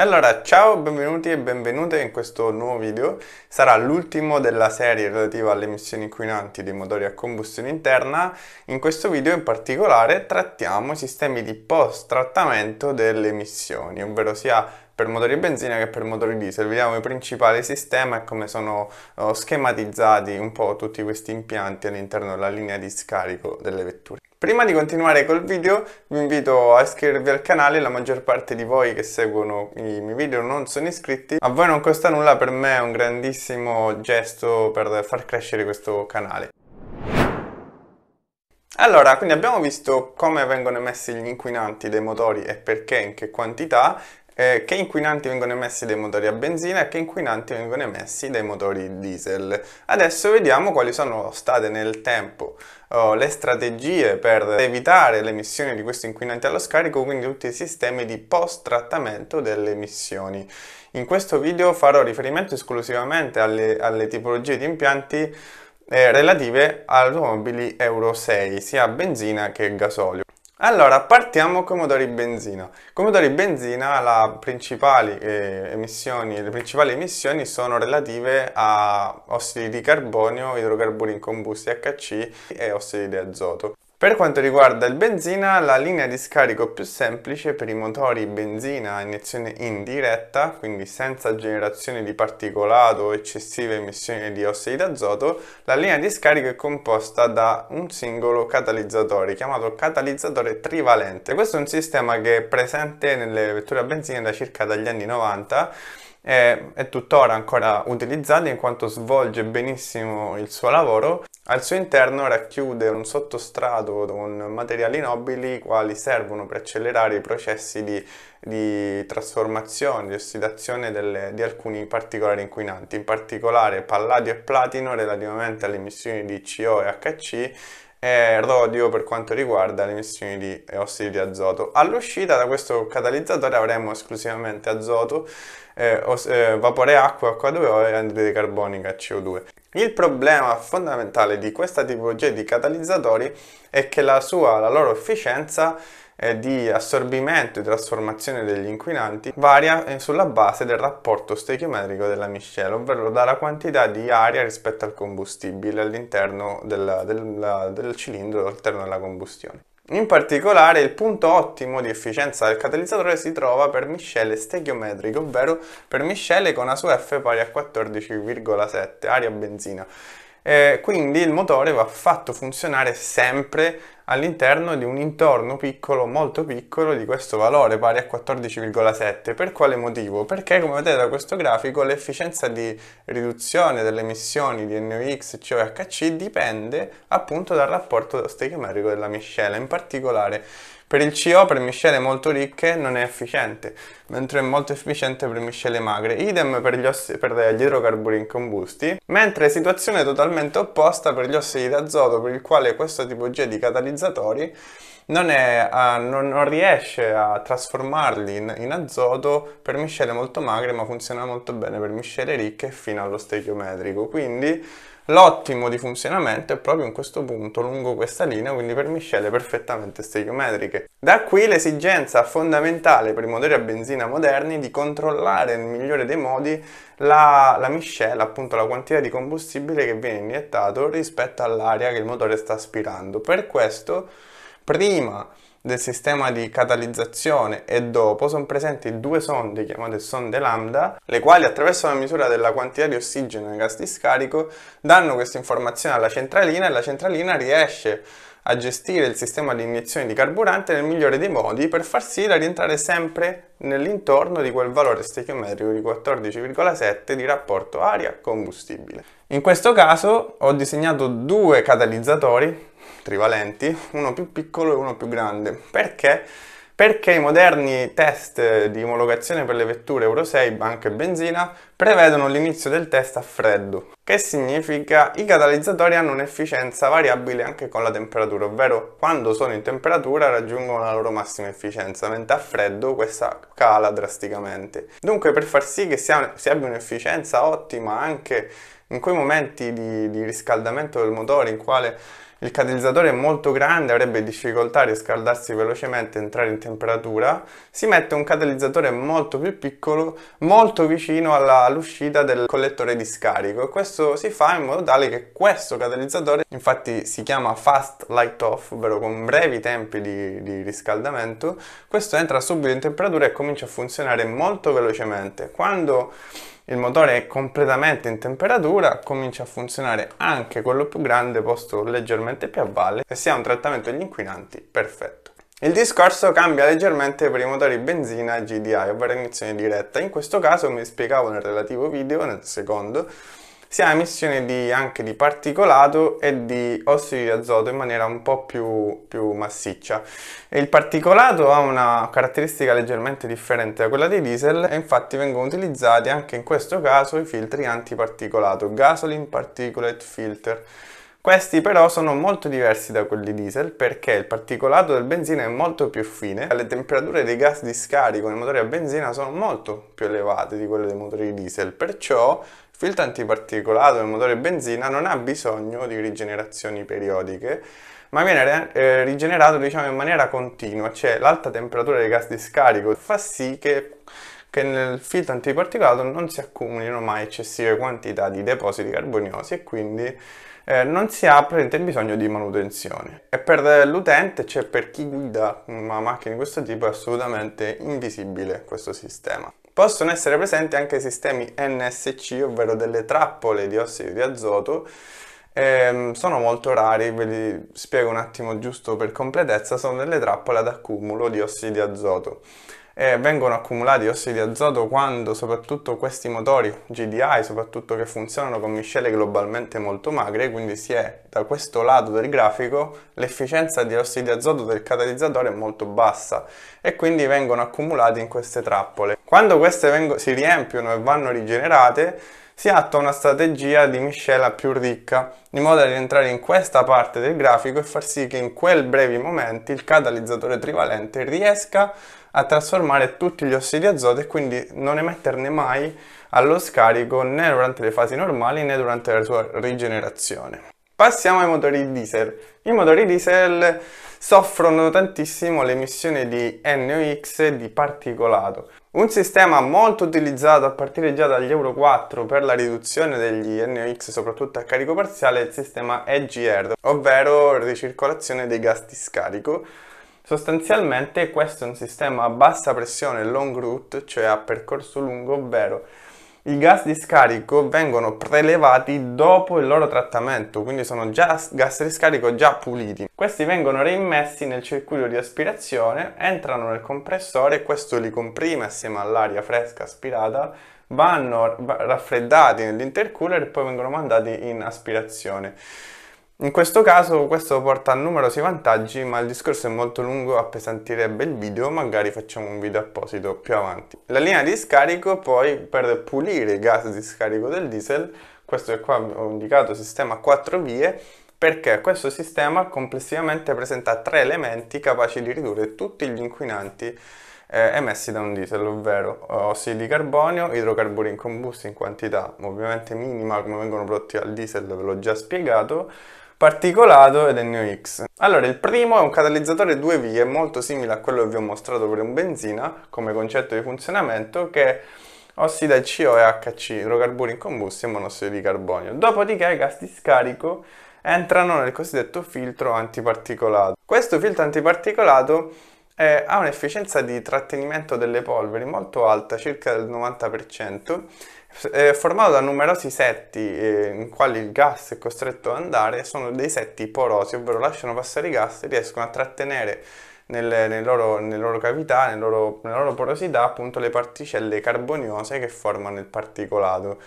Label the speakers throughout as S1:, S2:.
S1: Allora, ciao, benvenuti e benvenute in questo nuovo video. Sarà l'ultimo della serie relativa alle emissioni inquinanti dei motori a combustione interna. In questo video in particolare trattiamo i sistemi di post-trattamento delle emissioni, ovvero sia per motori benzina che per motori diesel. Vediamo il principale sistema e come sono eh, schematizzati un po' tutti questi impianti all'interno della linea di scarico delle vetture. Prima di continuare col video vi invito a iscrivervi al canale, la maggior parte di voi che seguono i miei video non sono iscritti, a voi non costa nulla, per me è un grandissimo gesto per far crescere questo canale. Allora, quindi abbiamo visto come vengono emessi gli inquinanti dei motori e perché, in che quantità, eh, che inquinanti vengono emessi dai motori a benzina e che inquinanti vengono emessi dai motori diesel. Adesso vediamo quali sono state nel tempo oh, le strategie per evitare l'emissione di questi inquinanti allo scarico, quindi tutti i sistemi di post-trattamento delle emissioni. In questo video farò riferimento esclusivamente alle, alle tipologie di impianti eh, relative ad automobili Euro 6, sia a benzina che gasolio. Allora, partiamo con motori benzina. Con motori benzina principali, eh, emissioni, le principali emissioni sono relative a ossidi di carbonio, idrocarburi in combusti HC e ossidi di azoto. Per quanto riguarda il benzina, la linea di scarico più semplice per i motori benzina a iniezione indiretta, quindi senza generazione di particolato o eccessive emissioni di ossidi d'azoto, la linea di scarico è composta da un singolo catalizzatore chiamato catalizzatore trivalente. Questo è un sistema che è presente nelle vetture a benzina da circa dagli anni 90 e è tuttora ancora utilizzata in quanto svolge benissimo il suo lavoro. Al suo interno racchiude un sottostrato con materiali nobili quali servono per accelerare i processi di, di trasformazione, di ossidazione delle, di alcuni particolari inquinanti, in particolare palladio e platino relativamente alle emissioni di CO e HC e rodio per quanto riguarda le emissioni di ossidi di azoto. All'uscita da questo catalizzatore avremo esclusivamente azoto, eh, eh, vapore acqua, H2O e anidride carbonica CO2. Il problema fondamentale di questa tipologia di catalizzatori è che la, sua, la loro efficienza eh, di assorbimento e trasformazione degli inquinanti varia eh, sulla base del rapporto stechiometrico della miscela, ovvero dalla quantità di aria rispetto al combustibile all'interno del, del, del cilindro all'interno della combustione. In particolare il punto ottimo di efficienza del catalizzatore si trova per miscele stechiometriche, ovvero per miscele con ASUF pari a 14,7 aria benzina eh, quindi il motore va fatto funzionare sempre all'interno di un intorno piccolo, molto piccolo, di questo valore pari a 14,7. Per quale motivo? Perché come vedete da questo grafico l'efficienza di riduzione delle emissioni di NOx, e COHC dipende appunto dal rapporto stechimetrico della miscela, in particolare per il CO per miscele molto ricche non è efficiente, mentre è molto efficiente per miscele magre, idem per gli, ossi, per gli idrocarburi incombusti, mentre situazione totalmente opposta per gli ossidi d'azoto per il quale questa tipologia di catalizzatori non, è, uh, non, non, riesce a trasformarli in, in, azoto per miscele molto magre, ma funziona molto bene per miscele ricche fino allo stechiometrico. Quindi L'ottimo di funzionamento è proprio in questo punto lungo questa linea, quindi per miscele perfettamente stegiometriche. Da qui l'esigenza fondamentale per i motori a benzina moderni di controllare nel migliore dei modi la, la miscela, appunto la quantità di combustibile che viene iniettato rispetto all'aria che il motore sta aspirando. Per questo, prima del sistema di catalizzazione e dopo sono presenti due sonde chiamate sonde lambda, le quali attraverso la misura della quantità di ossigeno nel gas di scarico danno questa informazione alla centralina e la centralina riesce a gestire il sistema di iniezione di carburante nel migliore dei modi per far sì da rientrare sempre nell'intorno di quel valore stechiometrico di 14,7 di rapporto aria-combustibile. In questo caso ho disegnato due catalizzatori trivalenti, uno più piccolo e uno più grande. Perché? Perché i moderni test di omologazione per le vetture Euro 6, anche benzina, prevedono l'inizio del test a freddo, che significa i catalizzatori hanno un'efficienza variabile anche con la temperatura, ovvero quando sono in temperatura raggiungono la loro massima efficienza, mentre a freddo questa cala drasticamente. Dunque per far sì che si abbia un'efficienza ottima anche in quei momenti di, di riscaldamento del motore in quale il catalizzatore è molto grande, avrebbe difficoltà a riscaldarsi velocemente e entrare in temperatura. Si mette un catalizzatore molto più piccolo, molto vicino all'uscita del collettore di scarico. questo si fa in modo tale che questo catalizzatore, infatti si chiama fast light off, ovvero con brevi tempi di, di riscaldamento, questo entra subito in temperatura e comincia a funzionare molto velocemente. Quando il motore è completamente in temperatura, comincia a funzionare anche quello più grande posto leggermente più a valle e si ha un trattamento degli inquinanti perfetto. Il discorso cambia leggermente per i motori benzina e GDI, ovvero iniezione diretta. In questo caso, come spiegavo nel relativo video, nel secondo, si ha emissione di, anche di particolato e di ossidi di azoto in maniera un po' più, più massiccia. Il particolato ha una caratteristica leggermente differente da quella dei diesel e infatti vengono utilizzati anche in questo caso i filtri antiparticolato, gasoline particulate filter questi però sono molto diversi da quelli diesel perché il particolato del benzina è molto più fine, le temperature dei gas di scarico nei motori a benzina sono molto più elevate di quelle dei motori diesel, perciò il filtro antiparticolato del motore benzina non ha bisogno di rigenerazioni periodiche, ma viene eh, rigenerato diciamo, in maniera continua, cioè l'alta temperatura dei gas di scarico fa sì che che nel filtro antiparticolato non si accumulino mai eccessive quantità di depositi carboniosi e quindi eh, non si ha presente bisogno di manutenzione. E per l'utente, cioè per chi guida una macchina di questo tipo, è assolutamente invisibile questo sistema. Possono essere presenti anche sistemi NSC, ovvero delle trappole di ossido di azoto, ehm, sono molto rari, ve li spiego un attimo giusto per completezza, sono delle trappole ad accumulo di ossidi di azoto eh, vengono accumulati ossidi di azoto quando soprattutto questi motori GDI, soprattutto che funzionano con miscele globalmente molto magre, quindi si è da questo lato del grafico l'efficienza di ossidi di azoto del catalizzatore è molto bassa e quindi vengono accumulati in queste trappole. Quando queste si riempiono e vanno rigenerate, si attua una strategia di miscela più ricca, in modo da rientrare in questa parte del grafico e far sì che in quel brevi momenti il catalizzatore trivalente riesca a trasformare tutti gli ossidi azoto e quindi non emetterne mai allo scarico né durante le fasi normali né durante la sua rigenerazione. Passiamo ai motori diesel. I motori diesel soffrono tantissimo l'emissione di NOx e di particolato. Un sistema molto utilizzato a partire già dagli Euro 4 per la riduzione degli NOx soprattutto a carico parziale è il sistema EGR, ovvero ricircolazione dei gas di scarico. Sostanzialmente questo è un sistema a bassa pressione long route, cioè a percorso lungo, ovvero i gas di scarico vengono prelevati dopo il loro trattamento, quindi sono già gas di scarico già puliti. Questi vengono reimmessi nel circuito di aspirazione, entrano nel compressore e questo li comprime assieme all'aria fresca aspirata, vanno raffreddati nell'intercooler e poi vengono mandati in aspirazione. In questo caso questo porta a numerosi vantaggi ma il discorso è molto lungo, appesantirebbe il video, magari facciamo un video apposito più avanti. La linea di scarico poi per pulire i gas di scarico del diesel, questo è qua ho indicato sistema a 4 vie, perché questo sistema complessivamente presenta tre elementi capaci di ridurre tutti gli inquinanti eh, emessi da un diesel, ovvero eh, ossidi di carbonio, idrocarburi incombusti in quantità ovviamente minima come vengono prodotti al diesel, ve l'ho già spiegato, particolato ed NOx. Allora, il primo è un catalizzatore due vie, molto simile a quello che vi ho mostrato per un benzina, come concetto di funzionamento, che ossida il CO e HC, idrocarburi in combustione e monossido di carbonio. Dopodiché i gas di scarico entrano nel cosiddetto filtro antiparticolato. Questo filtro antiparticolato eh, ha un'efficienza di trattenimento delle polveri molto alta, circa del 90%, è eh, formato da numerosi setti eh, in quali il gas è costretto ad andare, sono dei setti porosi, ovvero lasciano passare i gas e riescono a trattenere nelle, nel loro, nel loro cavità, nelle loro, nella loro porosità, appunto le particelle carboniose che formano il particolato.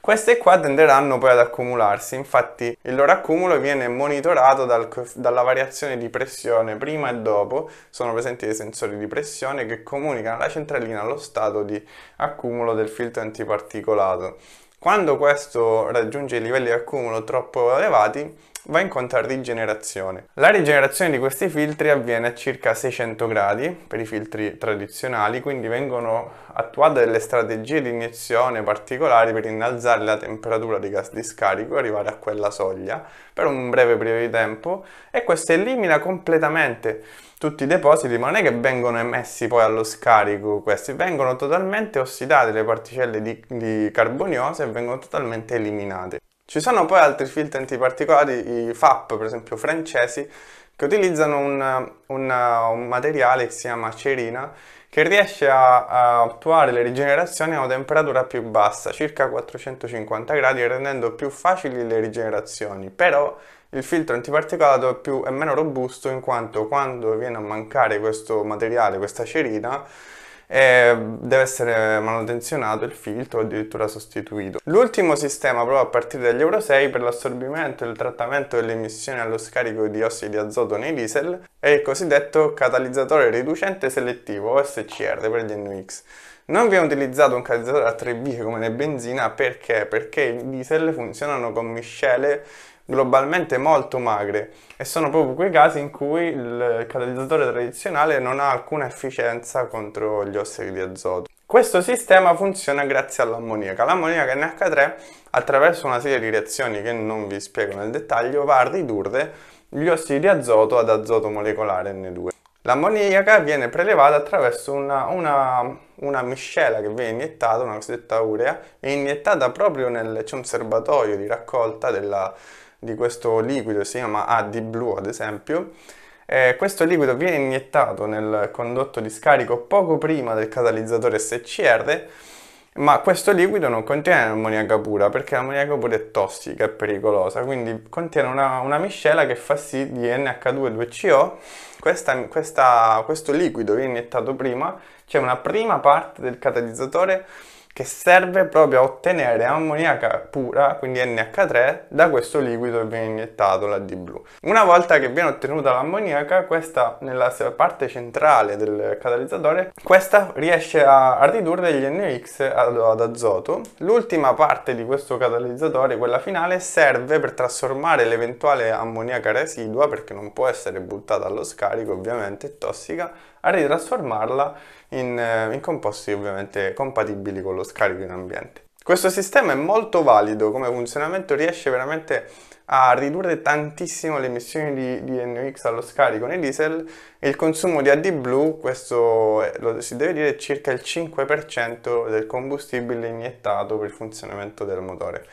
S1: Queste qua tenderanno poi ad accumularsi, infatti il loro accumulo viene monitorato dal, dalla variazione di pressione prima e dopo, sono presenti dei sensori di pressione che comunicano alla centralina lo stato di accumulo del filtro antiparticolato. Quando questo raggiunge i livelli di accumulo troppo elevati va in conto a rigenerazione. La rigenerazione di questi filtri avviene a circa 600 gradi per i filtri tradizionali, quindi vengono attuate delle strategie di iniezione particolari per innalzare la temperatura di gas di scarico e arrivare a quella soglia per un breve periodo di tempo e questo elimina completamente tutti i depositi, ma non è che vengono emessi poi allo scarico questi, vengono totalmente ossidati le particelle di, di carbonio e vengono totalmente eliminate. Ci sono poi altri filtri antiparticolari, i FAP per esempio francesi, che utilizzano un, un, un materiale che si chiama cerina che riesce a, a, attuare le rigenerazioni a una temperatura più bassa, circa 450 gradi, rendendo più facili le rigenerazioni. Però il filtro antiparticolato è, più, è meno robusto in quanto quando viene a mancare questo materiale, questa cerina, e deve essere manutenzionato il filtro o addirittura sostituito. L'ultimo sistema proprio a partire dagli Euro 6 per l'assorbimento e il trattamento delle emissioni allo scarico di ossidi di azoto nei diesel è il cosiddetto catalizzatore riducente selettivo SCR per gli NUX. Non viene utilizzato un catalizzatore a 3B come nel benzina perché? Perché i diesel funzionano con miscele globalmente molto magre e sono proprio quei casi in cui il catalizzatore tradizionale non ha alcuna efficienza contro gli ossidi di azoto. Questo sistema funziona grazie all'ammoniaca. L'ammoniaca NH3 attraverso una serie di reazioni che non vi spiego nel dettaglio va a ridurre gli ossidi di azoto ad azoto molecolare N2. L'ammoniaca viene prelevata attraverso una, una, una, miscela che viene iniettata, una cosiddetta urea, e iniettata proprio nel, c'è un serbatoio di raccolta della, di questo liquido, si chiama AD blu ad esempio, eh, questo liquido viene iniettato nel condotto di scarico poco prima del catalizzatore SCR, ma questo liquido non contiene ammoniaca pura perché l'ammoniaca pura è tossica, e pericolosa, quindi contiene una, una miscela che fa sì di NH2-2CO. Questa, questa, questo liquido viene iniettato prima, c'è cioè una prima parte del catalizzatore che serve proprio a ottenere ammoniaca pura, quindi NH3, da questo liquido che viene iniettato, la D blu. Una volta che viene ottenuta l'ammoniaca, questa nella parte centrale del catalizzatore, questa riesce a, a ridurre gli NX ad, ad azoto. L'ultima parte di questo catalizzatore, quella finale, serve per trasformare l'eventuale ammoniaca residua, perché non può essere buttata allo scarico, ovviamente è tossica, a ritrasformarla in, eh, in composti ovviamente compatibili con lo scarico in ambiente. Questo sistema è molto valido come funzionamento, riesce veramente a ridurre tantissimo le emissioni di, di NOx allo scarico nei diesel e il consumo di AD Blue, questo è, eh, lo si deve dire, circa il 5% del combustibile iniettato per il funzionamento del motore.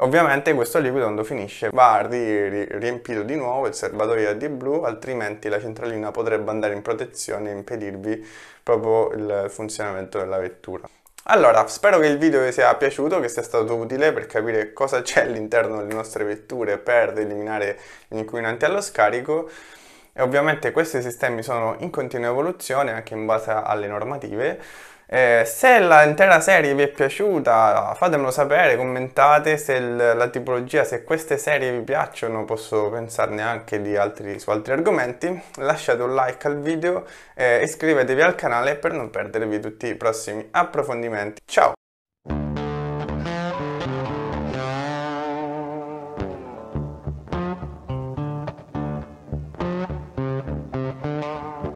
S1: Ovviamente questo liquido quando finisce va riempito di nuovo il serbatoio AD Blue, altrimenti la centralina potrebbe andare in protezione e impedirvi proprio il funzionamento della vettura. Allora, spero che il video vi sia piaciuto, che sia stato utile per capire cosa c'è all'interno delle nostre vetture per eliminare gli inquinanti allo scarico. E ovviamente questi sistemi sono in continua evoluzione anche in base alle normative. Eh, se l'intera serie vi è piaciuta fatemelo sapere, commentate se la tipologia, se queste serie vi piacciono, posso pensarne anche altri, su altri argomenti. Lasciate un like al video, eh, iscrivetevi al canale per non perdervi tutti i prossimi approfondimenti. Ciao!